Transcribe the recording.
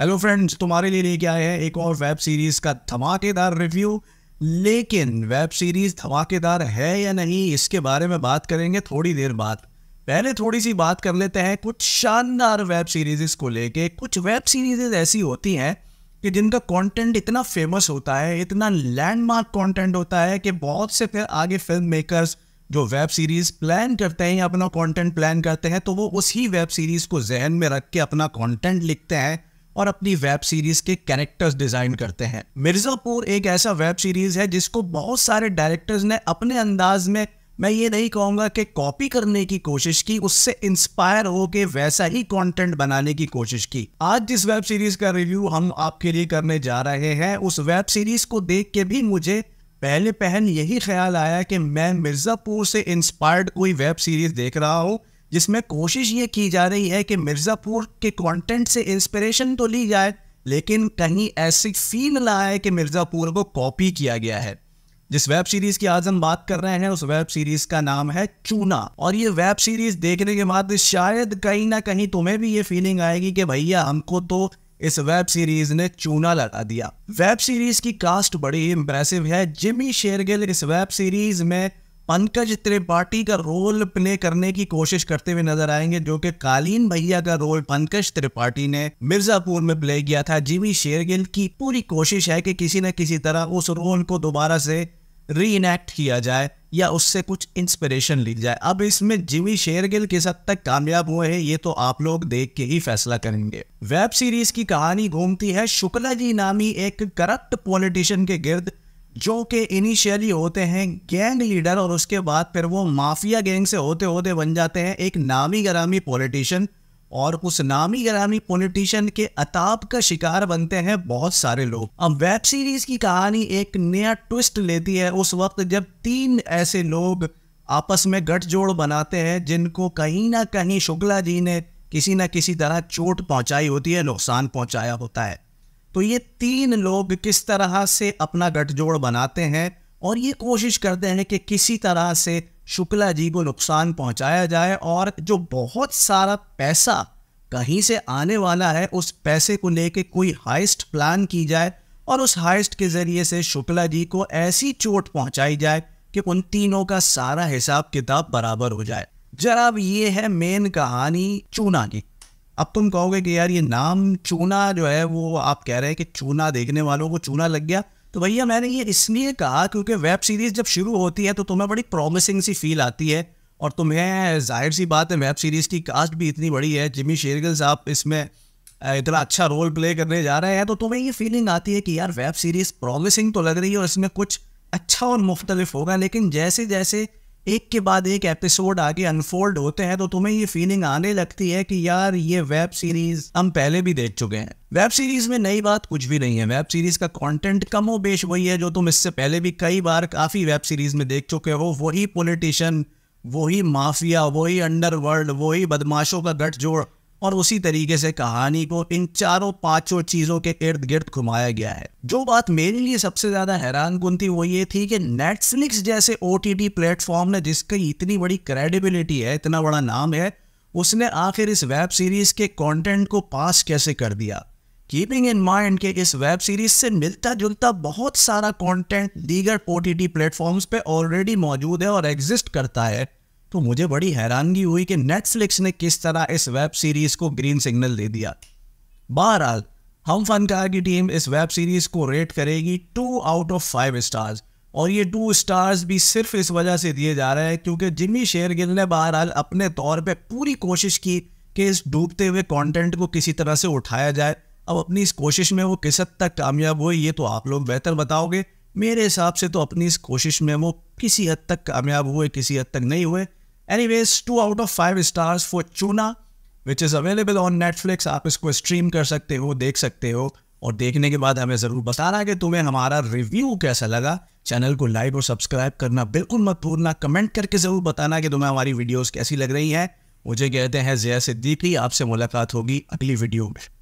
hello friends तुम्हारे लिए लेके आए हैं एक और वेब सीरीज़ का धमाकेदार रिव्यू लेकिन वेब सीरीज़ धमाकेदार है या नहीं इसके बारे में बात करेंगे थोड़ी देर बाद पहले थोड़ी सी बात कर लेते हैं कुछ शानदार वेब सीरीज़ को लेके कुछ वेब सीरीज़ ऐसी होती हैं कि जिनका कंटेंट इतना फेमस होता है इतना लैंडमार्क कंटेंट होता है कि बहुत से फिर आगे फिल्म मेकर्स जो वेब सीरीज़ प्लान करते हैं या अपना कंटेंट प्लान करते हैं तो वो उसी वेब सीरीज़ को जहन में रख के अपना कंटेंट लिखते हैं और अपनी वेब सीरीज के कैरेक्टर्स डिजाइन करते हैं मिर्जापुर एक ऐसा वेब सीरीज है जिसको बहुत सारे डायरेक्टर्स ने अपने अंदाज में मैं ये नहीं कहूँगा कि कॉपी करने की कोशिश की उससे इंस्पायर होके वैसा ही कंटेंट बनाने की कोशिश की आज जिस वेब सीरीज का रिव्यू हम आपके लिए करने जा रहे हैं उस वेब सीरीज को देख के भी मुझे पहले पहन यही ख्याल आया कि मैं मिर्ज़ापुर से इंस्पायर्ड कोई वेब सीरीज देख रहा हूँ जिसमें कोशिश ये की जा रही है कि मिर्ज़ापुर के कंटेंट से इंस्पिरेशन तो ली जाए लेकिन कहीं ऐसी फील ना आए कि मिर्ज़ापुर को कॉपी किया गया है जिस वेब सीरीज की आज हम बात कर रहे हैं उस वेब सीरीज का नाम है चूना और ये वेब सीरीज देखने के बाद शायद कहीं ना कहीं तुम्हें भी ये फीलिंग आएगी कि भैया हमको तो इस वेब सीरीज ने चूना लगा दिया वेब सीरीज की कास्ट बड़ी इम्प्रेसिव है जिमी शेरगिल इस वेब सीरीज में पंकज त्रिपाठी का रोल प्ले करने की कोशिश करते हुए नजर आएंगे जो कि कालीन भैया का रोल पंकज त्रिपाठी ने मिर्जापुर में प्ले किया था जीवी शेरगिल की पूरी कोशिश है कि किसी न किसी तरह उस रोल को दोबारा से री किया जाए या उससे कुछ इंस्पिरेशन ली जाए अब इसमें जिमी शेरगिल किस हद तक कामयाब हुए हैं ये तो आप लोग देख के ही फैसला करेंगे वेब सीरीज की कहानी घूमती है शुक्ला जी नामी एक करप्ट पॉलिटिशियन के गिर्द जो कि इनिशियली होते हैं गैंग लीडर और उसके बाद फिर वो माफिया गैंग से होते होते बन जाते हैं एक नामी गरामी पॉलिटिशियन और उस नामी गरामी पॉलिटिशियन के अताप का शिकार बनते हैं बहुत सारे लोग अब वेब सीरीज की कहानी एक नया ट्विस्ट लेती है उस वक्त जब तीन ऐसे लोग आपस में गठजोड़ बनाते हैं जिनको कहीं ना कहीं शुक्ला जी ने किसी ना किसी तरह चोट पहुंचाई होती है नुकसान पहुंचाया होता है तो ये तीन लोग किस तरह से अपना गठजोड़ बनाते हैं और ये कोशिश करते हैं कि किसी तरह से शुक्ला जी को नुकसान पहुंचाया जाए और जो बहुत सारा पैसा कहीं से आने वाला है उस पैसे को लेके कोई हाइस्ट प्लान की जाए और उस हाइस्ट के ज़रिए से शुक्ला जी को ऐसी चोट पहुंचाई जाए कि उन तीनों का सारा हिसाब किताब बराबर हो जाए अब ये है मेन कहानी चूना की अब तुम कहोगे कि यार ये नाम चूना जो है वो आप कह रहे हैं कि चूना देखने वालों को चूना लग गया तो भैया मैंने ये इसलिए कहा क्योंकि वेब सीरीज़ जब शुरू होती है तो तुम्हें बड़ी प्रॉमिसिंग सी फील आती है और तुम्हें जाहिर सी बात है वेब सीरीज़ की कास्ट भी इतनी बड़ी है जिमी शेरगिल साहब इसमें इतना अच्छा रोल प्ले करने जा रहे हैं तो तुम्हें ये फीलिंग आती है कि यार वेब सीरीज़ प्रॉमिसिंग तो लग रही है और इसमें कुछ अच्छा और मुख्तलिफ होगा लेकिन जैसे जैसे एक के बाद एक एपिसोड आगे अनफोल्ड होते हैं तो तुम्हें ये फीलिंग आने लगती है कि यार ये वेब सीरीज हम पहले भी देख चुके हैं वेब सीरीज में नई बात कुछ भी नहीं है वेब सीरीज का कंटेंट कम बेश वही है जो तुम इससे पहले भी कई बार काफी वेब सीरीज में देख चुके हो वही पोलिटिशियन वही माफिया वही अंडरवर्ल्ड वही बदमाशों का गठजोड़ और उसी तरीके से कहानी को इन चारों पांचों चीजों के इर्द गिर्द घुमाया गया है जो बात मेरे लिए सबसे ज्यादा हैरान कुन थी वो ये थी कि नेटफ्लिक्स जैसे ओ टी प्लेटफॉर्म ने जिसकी इतनी बड़ी क्रेडिबिलिटी है इतना बड़ा नाम है उसने आखिर इस वेब सीरीज के कॉन्टेंट को पास कैसे कर दिया कीपिंग इन माइंड के इस वेब सीरीज से मिलता जुलता बहुत सारा कॉन्टेंट दीगर ओ टी टी प्लेटफॉर्म्स पे ऑलरेडी मौजूद है और एग्जिस्ट करता है तो मुझे बड़ी हैरानगी हुई कि नेटफ्लिक्स ने किस तरह इस वेब सीरीज़ को ग्रीन सिग्नल दे दिया बहरहाल हम फनकार की टीम इस वेब सीरीज़ को रेट करेगी two out of five stars और ये टू स्टार्स भी सिर्फ इस वजह से दिए जा रहे हैं क्योंकि जिमी शेरगिल ने बहरहाल अपने तौर पे पूरी कोशिश की कि इस डूबते हुए कंटेंट को किसी तरह से उठाया जाए अब अपनी इस कोशिश में वो किस हद तक कामयाब हुए ये तो आप लोग बेहतर बताओगे मेरे हिसाब से तो अपनी इस कोशिश में वो किसी हद तक कामयाब हुए किसी हद तक नहीं हुए anyways two out of five stars for Choona which is available on Netflix आप इसको स्ट्रीम कर सकते हो देख सकते हो और देखने के बाद हमें ज़रूर बताना कि तुम्हें हमारा रिव्यू कैसा लगा चैनल को लाइक और सब्सक्राइब करना बिल्कुल मत भूलना कमेंट करके ज़रूर बताना कि तुम्हें हमारी वीडियोस कैसी लग रही हैं मुझे कहते हैं जया सिद्दीकी आपसे मुलाकात होगी अगली वीडियो में